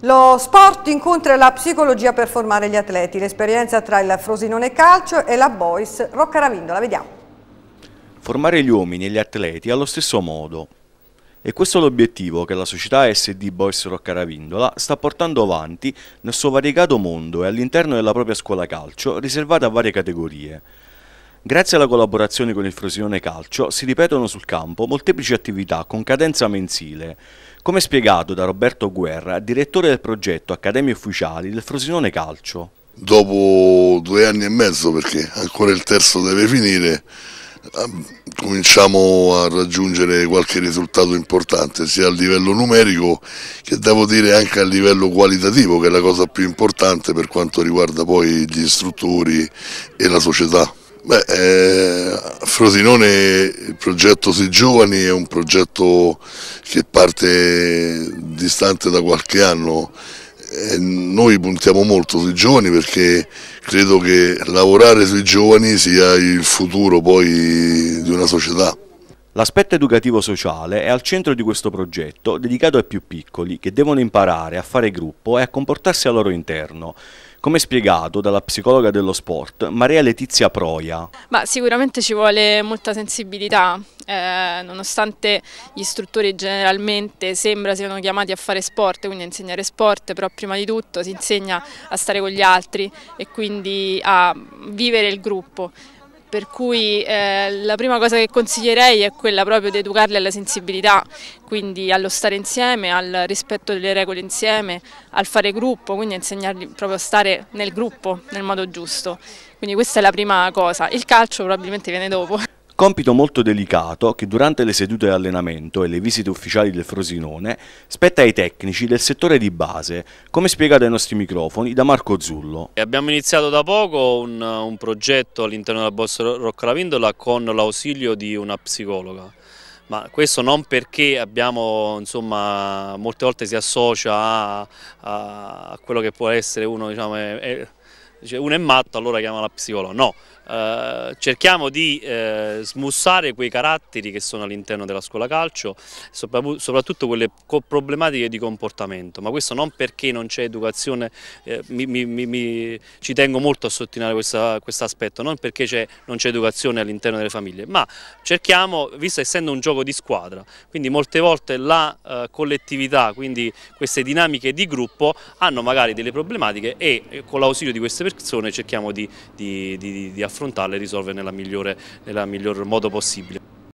Lo sport incontra la psicologia per formare gli atleti, l'esperienza tra il Frosinone Calcio e la Boys Rocca Ravindola, vediamo. Formare gli uomini e gli atleti allo stesso modo. E questo è l'obiettivo che la società SD Boys Rocca Ravindola sta portando avanti nel suo variegato mondo e all'interno della propria scuola calcio riservata a varie categorie. Grazie alla collaborazione con il Frosinone Calcio si ripetono sul campo molteplici attività con cadenza mensile. Come spiegato da Roberto Guerra, direttore del progetto Accademie Ufficiali del Frosinone Calcio. Dopo due anni e mezzo, perché ancora il terzo deve finire, ehm, cominciamo a raggiungere qualche risultato importante sia a livello numerico che devo dire anche a livello qualitativo che è la cosa più importante per quanto riguarda poi gli istruttori e la società. Beh, eh, Frosinone, il progetto Sui Giovani è un progetto che parte distante da qualche anno. E eh, noi puntiamo molto sui giovani perché credo che lavorare sui giovani sia il futuro poi di una società. L'aspetto educativo sociale è al centro di questo progetto dedicato ai più piccoli che devono imparare a fare gruppo e a comportarsi al loro interno, come spiegato dalla psicologa dello sport Maria Letizia Proia. Ma sicuramente ci vuole molta sensibilità, eh, nonostante gli istruttori generalmente sembra siano chiamati a fare sport, quindi a insegnare sport, però prima di tutto si insegna a stare con gli altri e quindi a vivere il gruppo per cui eh, la prima cosa che consiglierei è quella proprio di educarli alla sensibilità, quindi allo stare insieme, al rispetto delle regole insieme, al fare gruppo, quindi a insegnargli proprio a stare nel gruppo nel modo giusto. Quindi questa è la prima cosa, il calcio probabilmente viene dopo. Compito molto delicato che durante le sedute di allenamento e le visite ufficiali del Frosinone spetta ai tecnici del settore di base, come spiegato ai nostri microfoni da Marco Zullo. Abbiamo iniziato da poco un, un progetto all'interno della Boss Lavindola con l'ausilio di una psicologa. Ma questo non perché abbiamo, insomma, molte volte si associa a, a quello che può essere uno, diciamo, è, è, dice uno è matto allora chiama la psicologa, no, eh, cerchiamo di eh, smussare quei caratteri che sono all'interno della scuola calcio, soprattutto quelle problematiche di comportamento, ma questo non perché non c'è educazione, eh, mi, mi, mi, ci tengo molto a sottolineare questo quest aspetto, non perché non c'è educazione all'interno delle famiglie, ma cerchiamo, visto essendo un gioco di squadra, quindi molte volte la eh, collettività, quindi queste dinamiche di gruppo hanno magari delle problematiche e eh, con l'ausilio di queste persone persone cerchiamo di, di, di, di affrontarle e risolvere nel miglior modo possibile.